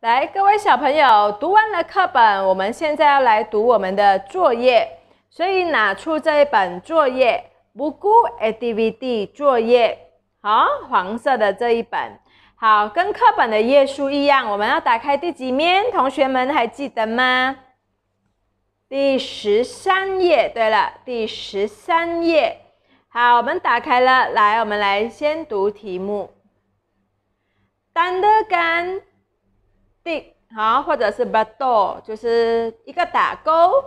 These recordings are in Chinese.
来，各位小朋友，读完了课本，我们现在要来读我们的作业。所以拿出这一本作业，不姑 A D V D 作业，好，黄色的这一本，好，跟课本的页数一样。我们要打开第几面？同学们还记得吗？第十三页。对了，第十三页。好，我们打开了。来，我们来先读题目：单的干。好，或者是 betul，就是一个打勾。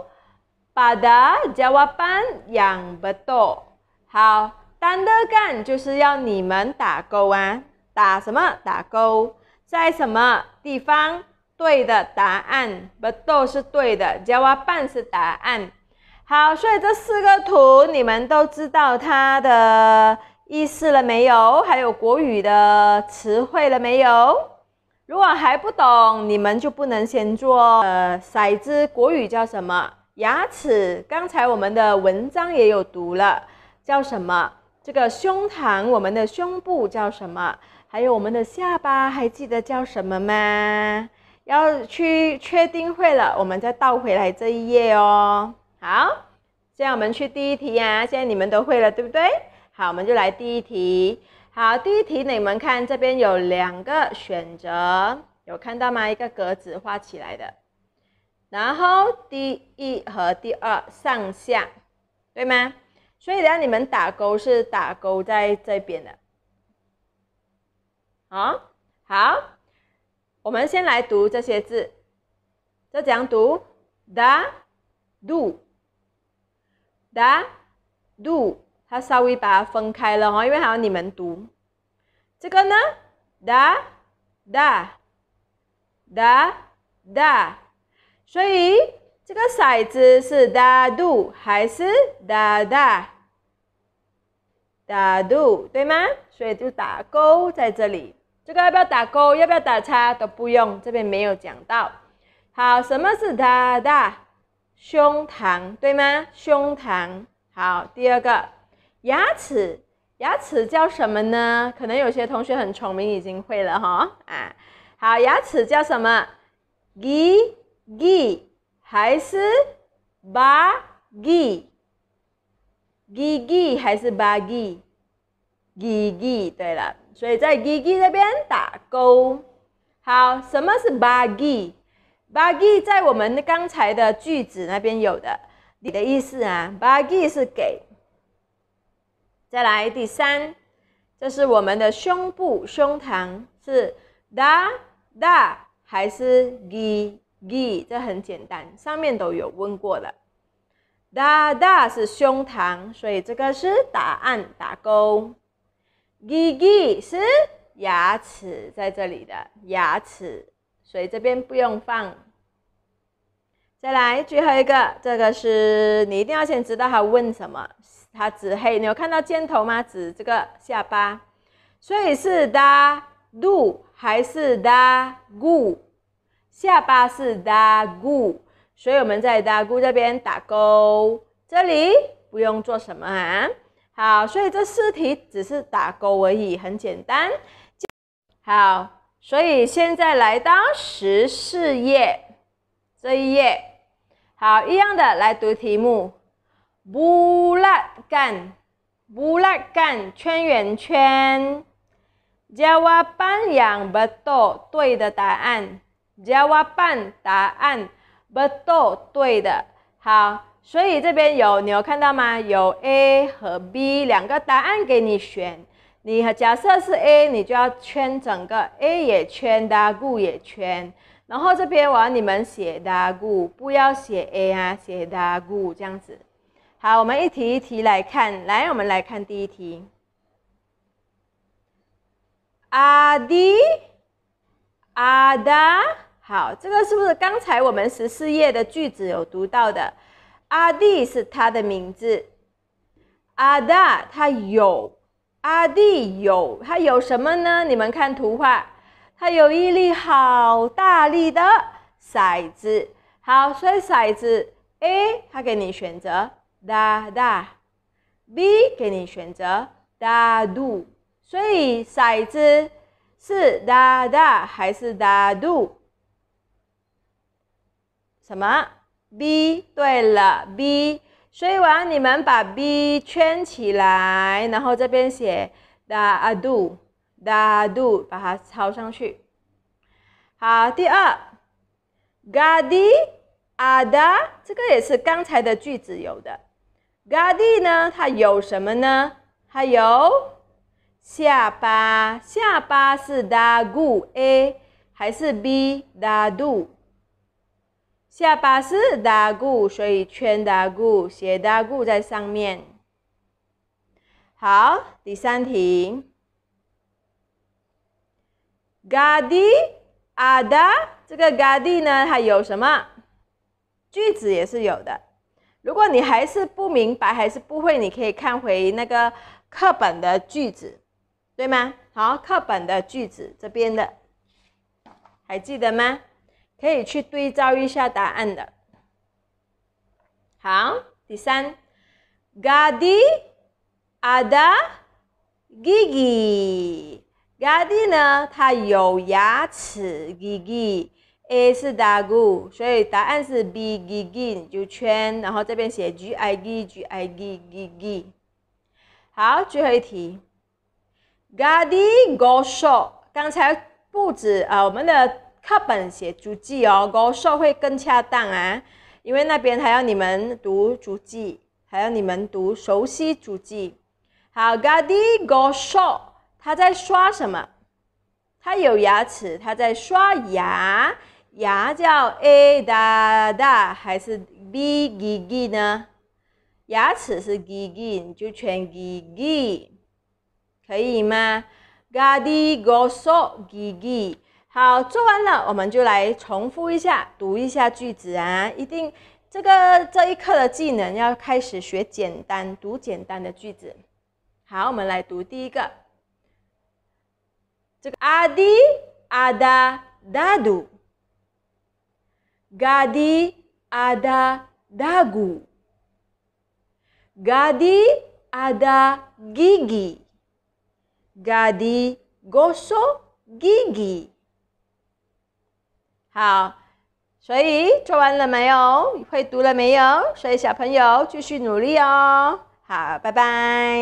Pada jawapan yang betul，好，单的干就是要你们打勾啊，打什么？打勾，在什么地方？对的答案，betul 是对的 j a w a b a n 是答案。好，所以这四个图，你们都知道它的意思了没有？还有国语的词汇了没有？如果还不懂，你们就不能先做。呃，骰子国语叫什么？牙齿。刚才我们的文章也有读了，叫什么？这个胸膛，我们的胸部叫什么？还有我们的下巴，还记得叫什么吗？要去确定会了，我们再倒回来这一页哦。好，现在我们去第一题呀。现在你们都会了，对不对？好，我们就来第一题。好，第一题你们看这边有两个选择，有看到吗？一个格子画起来的，然后第一和第二上下，对吗？所以然后你们打勾是打勾在这边的。好，好，我们先来读这些字，这怎样读？的，读，的，读。他稍微把它分开了哦，因为还像你们读这个呢。da da da da，所以这个骰子是 da do 还是 da da da do 对吗？所以就打勾在这里。这个要不要打勾？要不要打叉？都不用，这边没有讲到。好，什么是 da da？胸膛对吗？胸膛。好，第二个。牙齿牙齿叫什么呢？可能有些同学很聪明已经会了哈。啊，好，牙齿叫什么？gigi 还是 baggy？gigi 还是 baggy？gigi 对了，所以在 gigi 这边打勾。好，什么是 baggy？baggy 在我们刚才的句子那边有的。你的意思啊，baggy 是给。再来第三，这是我们的胸部，胸膛是 da da 还是 gi gi？这很简单，上面都有问过了。da da 是胸膛，所以这个是答案，打勾。gi gi 是牙齿，在这里的牙齿，所以这边不用放。再来最后一个，这个是你一定要先知道他问什么。它指黑，你有看到箭头吗？指这个下巴，所以是 da d o 还是 da goo？下巴是 da goo，所以我们在 da goo 这边打勾，这里不用做什么啊。好，所以这四题只是打勾而已，很简单。好，所以现在来到十四页这一页，好，一样的来读题目。bulatkan bulatkan 圈圆圈，j a yang betul 对的答案，jawapan 答案 betul 对的，好，所以这边有你有看到吗？有 A 和 B 两个答案给你选，你假设是 A，你就要圈整个 A 也圈 d 故也圈，然后这边我要你们写 d 故，不要写 A 啊，写 d 故这样子。好，我们一题一题来看。来，我们来看第一题。阿迪、阿达，好，这个是不是刚才我们十四页的句子有读到的？阿迪是他的名字，阿达他有，阿迪有，他有什么呢？你们看图画，他有一粒好大力的骰子，好，所以骰子，A，他给你选择。哒哒 b 给你选择哒嘟，d 所以骰子是哒哒还是哒嘟？d 什么 b？对了 b，所以我要你们把 b 圈起来，然后这边写哒啊 d 哒 d a d 把它抄上去。好，第二，gadi ada，这个也是刚才的句子有的。Gaddy 呢？它有什么呢？它有下巴，下巴是 d a 大骨 A 还是 B 大骨？下巴是 d a 大骨，所以圈 dagu 大骨，斜大骨在上面。好，第三题。Gaddy ada 这个 Gaddy 呢？它有什么句子也是有的。如果你还是不明白还是不会，你可以看回那个课本的句子，对吗？好，课本的句子这边的还记得吗？可以去对照一下答案的。好，第三，Gadi ada gigi，Gadi 呢它有牙齿，gigi。A 是大鼓，所以答案是 B。Gigin 就圈，然后这边写 G I G G I G G G。好，最后一题。Gardy go 刷，刚才不止啊，我们的课本写足迹哦，go 刷会更恰当啊，因为那边还要你们读足迹，还要你们读熟悉足迹。好，Gardy go 刷，他在刷什么？他有牙齿，他在刷牙。牙叫 a da da 还是 b g g 呢？牙齿是 gigi，就全 gigi，可以吗？gadi goso gigi，好，做完了，我们就来重复一下，读一下句子啊！一定这个这一课的技能要开始学简单，读简单的句子。好，我们来读第一个，这个 a di a da da du。Gadi ada dagu. Gadi ada gigi. Gadi gosok gigi. 好，所以做完没有？会读了没有？所以小朋友继续努力哦。好，拜拜。